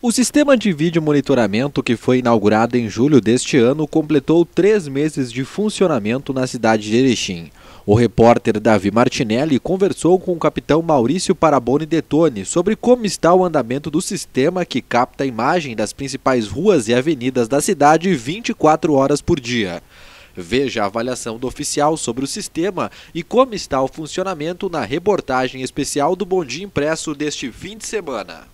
O sistema de vídeo monitoramento que foi inaugurado em julho deste ano completou três meses de funcionamento na cidade de Erechim. O repórter Davi Martinelli conversou com o capitão Maurício Paraboni Detone sobre como está o andamento do sistema que capta a imagem das principais ruas e avenidas da cidade 24 horas por dia. Veja a avaliação do oficial sobre o sistema e como está o funcionamento na reportagem especial do Bom Dia Impresso deste fim de semana.